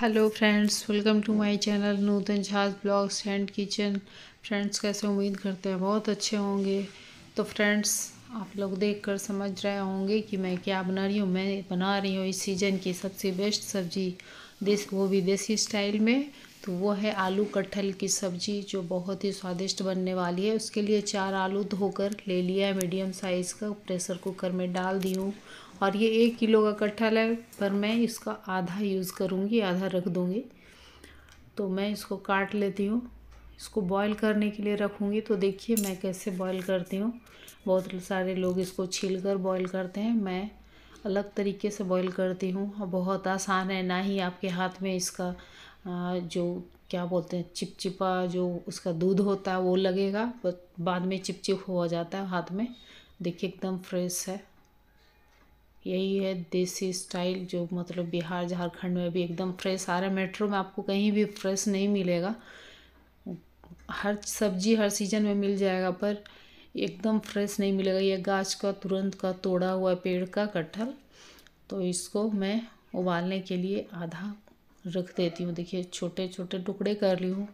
hello friends welcome to my channel Nutan झाज blogs and kitchen friends कैसे उम्मीद करते हैं बहुत अच्छे होंगे तो फ्रेंड्स आप लोग देखकर समझ रहे होंगे कि मैं क्या बना रही हूँ मैं बना रही हूँ इस सीज़न की सबसे बेस्ट सब्ज़ी देश वो भी देसी स्टाइल में तो वो है आलू कटहल की सब्ज़ी जो बहुत ही स्वादिष्ट बनने वाली है उसके लिए चार आलू धोकर ले लिया है मीडियम साइज़ का प्रेशर कुकर में डाल दी हूँ और ये एक किलो का कट्ठा है पर मैं इसका आधा यूज़ करूँगी आधा रख दूँगी तो मैं इसको काट लेती हूँ इसको बॉईल करने के लिए रखूँगी तो देखिए मैं कैसे बॉईल करती हूँ बहुत सारे लोग इसको छील कर बॉईल करते हैं मैं अलग तरीके से बॉईल करती हूँ और बहुत आसान है ना ही आपके हाथ में इसका जो क्या बोलते हैं चिपचिपा जो उसका दूध होता है वो लगेगा बाद में चिपचिप हो जाता है हाथ में देखिए एकदम फ्रेश है यही है देसी स्टाइल जो मतलब बिहार झारखंड में भी एकदम फ्रेश आ रहा है मेट्रो में आपको कहीं भी फ्रेश नहीं मिलेगा हर सब्जी हर सीज़न में मिल जाएगा पर एकदम फ्रेश नहीं मिलेगा ये गाछ का तुरंत का तोड़ा हुआ पेड़ का कटहल तो इसको मैं उबालने के लिए आधा रख देती हूँ देखिए छोटे छोटे टुकड़े कर ली हूँ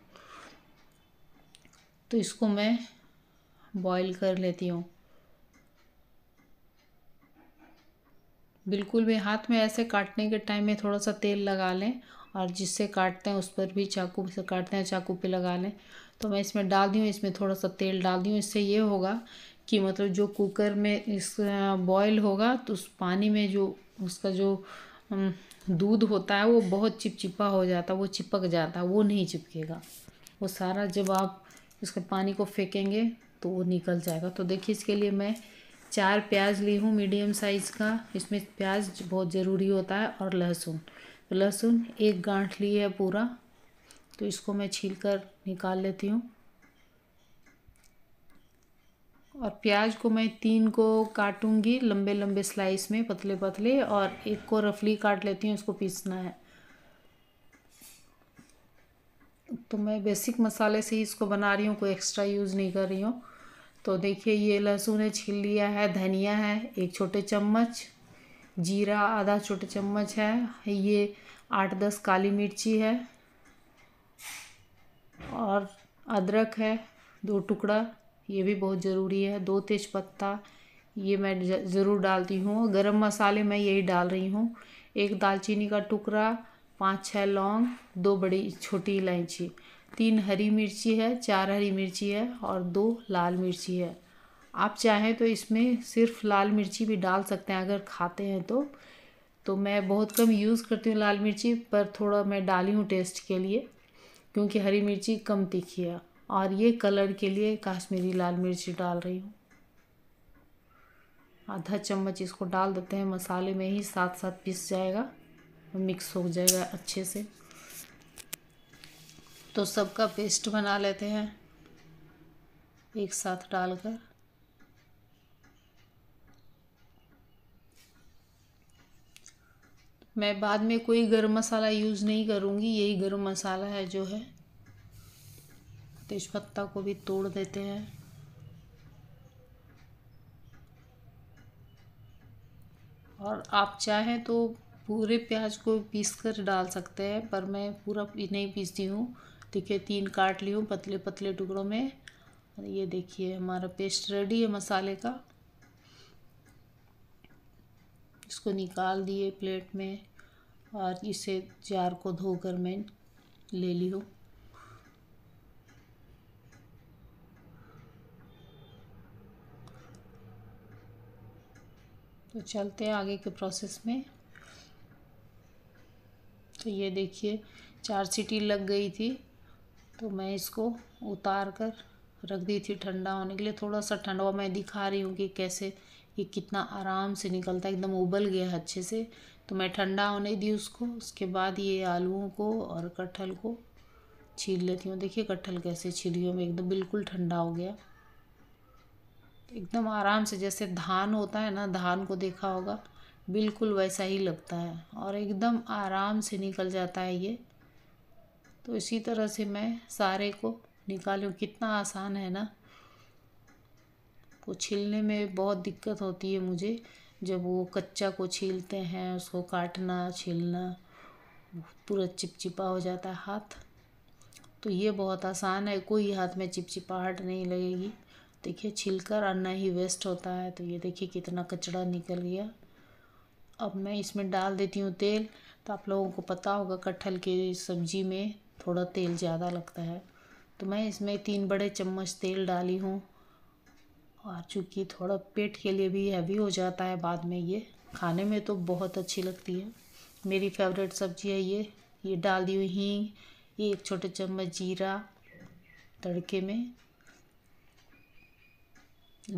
तो इसको मैं बॉईल कर लेती हूँ बिल्कुल भी हाथ में ऐसे काटने के टाइम में थोड़ा सा तेल लगा लें और जिससे काटते हैं उस पर भी चाकू से काटते हैं चाकू पे लगा लें तो मैं इसमें डाल दी हूँ इसमें थोड़ा सा तेल डाल दी हूँ इससे ये होगा कि मतलब जो कुकर में इस बॉयल होगा तो उस पानी में जो उसका जो दूध होता है वो बहुत चिपचिपा हो जाता है वो चिपक जाता है वो नहीं चिपकेगा वो सारा जब आप उसके पानी को फेंकेंगे तो वो निकल जाएगा तो देखिए इसके लिए मैं चार प्याज ली हूँ मीडियम साइज़ का इसमें प्याज बहुत ज़रूरी होता है और लहसुन तो लहसुन एक गांठ ली है पूरा तो इसको मैं छील कर निकाल लेती हूँ और प्याज को मैं तीन को काटूंगी लंबे लंबे स्लाइस में पतले पतले और एक को रफली काट लेती हूँ इसको पीसना है तो मैं बेसिक मसाले से ही इसको बना रही हूँ कोई एक्स्ट्रा यूज़ नहीं कर रही हूँ तो देखिए ये लहसुन है छील लिया है धनिया है एक छोटे चम्मच जीरा आधा छोटे चम्मच है ये आठ दस काली मिर्ची है और अदरक है दो टुकड़ा ये भी बहुत ज़रूरी है दो तेज पत्ता ये मैं ज़रूर डालती हूँ गरम मसाले मैं यही डाल रही हूँ एक दालचीनी का टुकड़ा पाँच छः लौंग दो बड़ी छोटी इलायची तीन हरी मिर्ची है चार हरी मिर्ची है और दो लाल मिर्ची है आप चाहें तो इसमें सिर्फ लाल मिर्ची भी डाल सकते हैं अगर खाते हैं तो तो मैं बहुत कम यूज़ करती हूँ लाल मिर्ची पर थोड़ा मैं डाली हूँ टेस्ट के लिए क्योंकि हरी मिर्ची कम तीखी है और ये कलर के लिए काश्मीरी लाल मिर्ची डाल रही हूँ आधा चम्मच इसको डाल देते हैं मसाले में ही साथ साथ पिस जाएगा मिक्स हो जाएगा अच्छे से तो सबका पेस्ट बना लेते हैं एक साथ डालकर मैं बाद में कोई गरम मसाला यूज़ नहीं करूँगी यही गरम मसाला है जो है तेज़पत्ता को भी तोड़ देते हैं और आप चाहें तो पूरे प्याज को पीस कर डाल सकते हैं पर मैं पूरा नहीं पीसती हूँ देखिए तीन काट ली हूँ पतले पतले टुकड़ों में और ये देखिए हमारा पेस्ट रेडी है मसाले का इसको निकाल दिए प्लेट में और इसे जार को धोकर मैं ले ली हूँ तो चलते हैं आगे के प्रोसेस में तो ये देखिए चार सीटी लग गई थी तो मैं इसको उतार कर रख दी थी ठंडा होने के लिए थोड़ा सा ठंडा हुआ मैं दिखा रही हूँ कि कैसे ये कितना आराम से निकलता है एकदम उबल गया अच्छे से तो मैं ठंडा होने दी उसको उसके बाद ये आलूओं को और कटहल को छील लेती हूँ देखिए कटहल कैसे छिलियो में एकदम बिल्कुल ठंडा हो गया एकदम आराम से जैसे धान होता है ना धान को देखा होगा बिल्कुल वैसा ही लगता है और एकदम आराम से निकल जाता है ये तो इसी तरह से मैं सारे को निकालूँ कितना आसान है ना को छीलने में बहुत दिक्कत होती है मुझे जब वो कच्चा को छीलते हैं उसको काटना छीलना पूरा चिपचिपा हो जाता है हाथ तो ये बहुत आसान है कोई हाथ में चिपचिपाहट नहीं लगेगी देखिए छिलकर आना ही वेस्ट होता है तो ये देखिए कितना कचड़ा निकल गया अब मैं इसमें डाल देती हूँ तेल तो आप लोगों को पता होगा कटहल की सब्ज़ी में थोड़ा तेल ज़्यादा लगता है तो मैं इसमें तीन बड़े चम्मच तेल डाली हूँ और चूँकि थोड़ा पेट के लिए भी हैवी हो जाता है बाद में ये खाने में तो बहुत अच्छी लगती है मेरी फेवरेट सब्जी है ये ये डाल दी हुई ये एक छोटे चम्मच जीरा तड़के में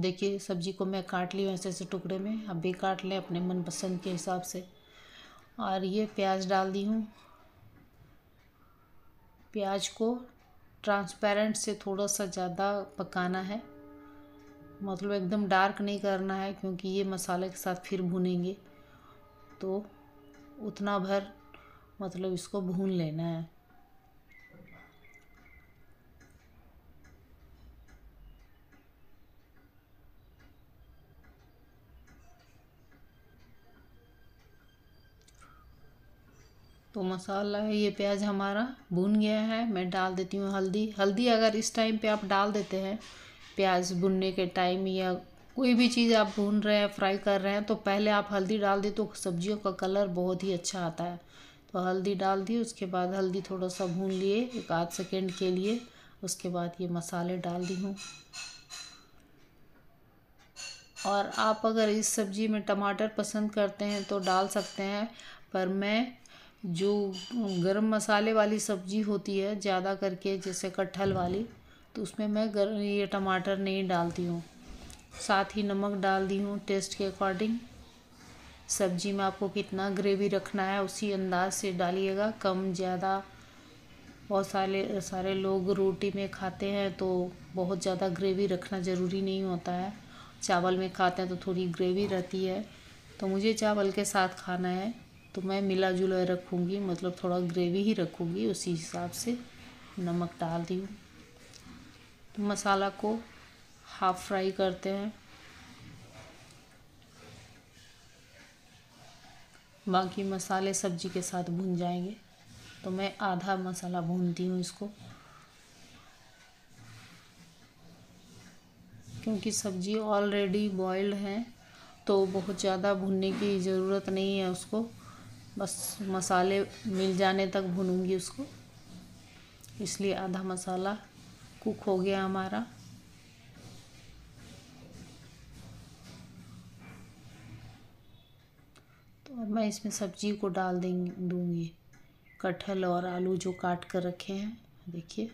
देखिए सब्जी को मैं काट ली हूँ ऐसे ऐसे टुकड़े में अब भी काट लें अपने मनपसंद के हिसाब से और ये प्याज डाल दी हूँ प्याज को ट्रांसपेरेंट से थोड़ा सा ज़्यादा पकाना है मतलब एकदम डार्क नहीं करना है क्योंकि ये मसाले के साथ फिर भुनेंगे तो उतना भर मतलब इसको भून लेना है तो मसाला है ये प्याज हमारा भुन गया है मैं डाल देती हूँ हल्दी हल्दी अगर इस टाइम पे आप डाल देते हैं प्याज भुनने के टाइम या कोई भी चीज़ आप भून रहे हैं फ्राई कर रहे हैं तो पहले आप हल्दी डाल दें तो सब्जियों का कलर बहुत ही अच्छा आता है तो हल्दी डाल दी उसके बाद हल्दी थोड़ा सा भून लिए एक आध सेकेंड के लिए उसके बाद ये मसाले डाल दी हूँ और आप अगर इस सब्ज़ी में टमाटर पसंद करते हैं तो डाल सकते हैं पर मैं जो गरम मसाले वाली सब्ज़ी होती है ज़्यादा करके जैसे कटहल वाली तो उसमें मैं गर ये टमाटर नहीं डालती हूँ साथ ही नमक डाल दी हूँ टेस्ट के अकॉर्डिंग सब्ज़ी में आपको कितना ग्रेवी रखना है उसी अंदाज से डालिएगा कम ज़्यादा बहुत सारे सारे लोग रोटी में खाते हैं तो बहुत ज़्यादा ग्रेवी रखना ज़रूरी नहीं होता है चावल में खाते हैं तो थोड़ी ग्रेवी रहती है तो मुझे चावल के साथ खाना है तो मैं मिला जुला रखूँगी मतलब थोड़ा ग्रेवी ही रखूँगी उसी हिसाब से नमक डाल दी हूँ तो मसाला को हाफ फ्राई करते हैं बाकी मसाले सब्जी के साथ भून जाएंगे तो मैं आधा मसाला भूनती हूँ इसको क्योंकि सब्जी ऑलरेडी बॉयल्ड है तो बहुत ज़्यादा भुनने की ज़रूरत नहीं है उसको बस मसाले मिल जाने तक भूनूंगी उसको इसलिए आधा मसाला कुक हो गया हमारा तो अब मैं इसमें सब्जी को डाल देंगी दूंगी कटहल और आलू जो काट कर रखे हैं देखिए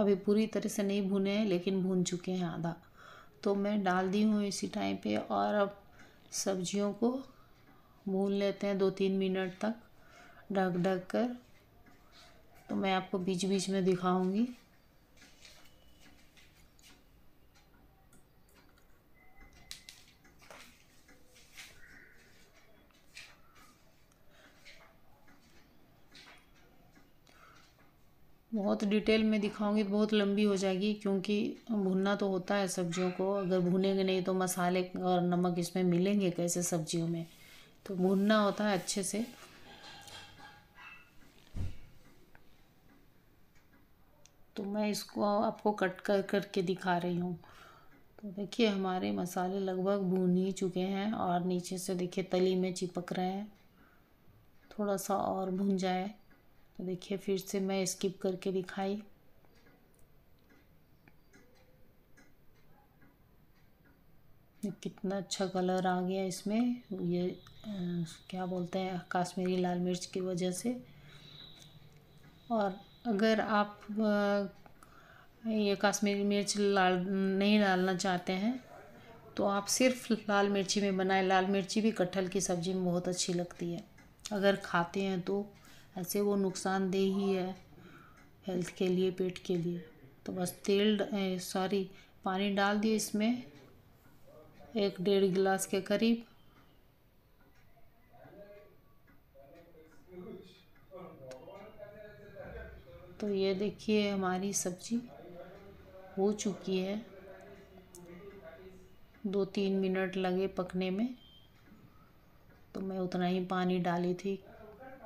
अभी पूरी तरह से नहीं भुने हैं लेकिन भून चुके हैं आधा तो मैं डाल दी हूँ इसी टाइम पे और अब सब्जियों को भून लेते हैं दो तीन मिनट तक ढक ढक कर तो मैं आपको बीच बीच में दिखाऊंगी बहुत डिटेल में दिखाऊंगी बहुत लंबी हो जाएगी क्योंकि भुनना तो होता है सब्जियों को अगर भुनेंगे नहीं तो मसाले और नमक इसमें मिलेंगे कैसे सब्जियों में तो भूनना होता है अच्छे से तो मैं इसको आपको कट कर करके दिखा रही हूँ तो देखिए हमारे मसाले लगभग भून ही चुके हैं और नीचे से देखिए तली में चिपक रहे हैं थोड़ा सा और भून जाए तो देखिए फिर से मैं स्किप करके दिखाई कितना अच्छा कलर आ गया इसमें ये आ, क्या बोलते हैं काश्मीरी लाल मिर्च की वजह से और अगर आप आ, ये कश्मीरी मिर्च लाल नहीं डालना चाहते हैं तो आप सिर्फ लाल मिर्ची में बनाएं लाल मिर्ची भी कटहल की सब्ज़ी में बहुत अच्छी लगती है अगर खाते हैं तो ऐसे वो नुकसानदेह ही है हेल्थ के लिए पेट के लिए तो बस तेल सॉरी पानी डाल दिए इसमें एक डेढ़ गिलास के करीब तो ये देखिए हमारी सब्जी हो चुकी है दो तीन मिनट लगे पकने में तो मैं उतना ही पानी डाली थी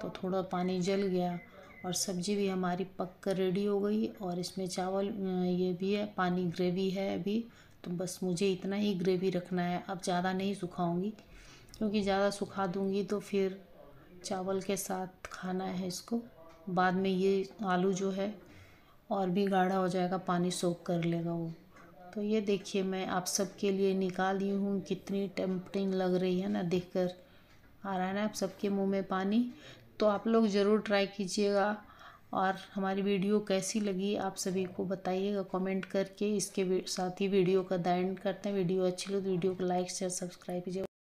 तो थोड़ा पानी जल गया और सब्जी भी हमारी पक कर रेडी हो गई और इसमें चावल ये भी है पानी ग्रेवी है अभी तो बस मुझे इतना ही ग्रेवी रखना है अब ज़्यादा नहीं सुखाऊंगी क्योंकि ज़्यादा सुखा दूंगी तो फिर चावल के साथ खाना है इसको बाद में ये आलू जो है और भी गाढ़ा हो जाएगा पानी सोख कर लेगा वो तो ये देखिए मैं आप सब के लिए निकाल दी हूँ कितनी टेम्पटिंग लग रही है ना देखकर आ रहा है ना आप सबके मुंह में पानी तो आप लोग ज़रूर ट्राई कीजिएगा और हमारी वीडियो कैसी लगी आप सभी को बताइएगा कमेंट करके इसके साथ ही वीडियो का दायन करते हैं वीडियो अच्छी लगे तो वीडियो को लाइक शेयर सब्सक्राइब कीजिए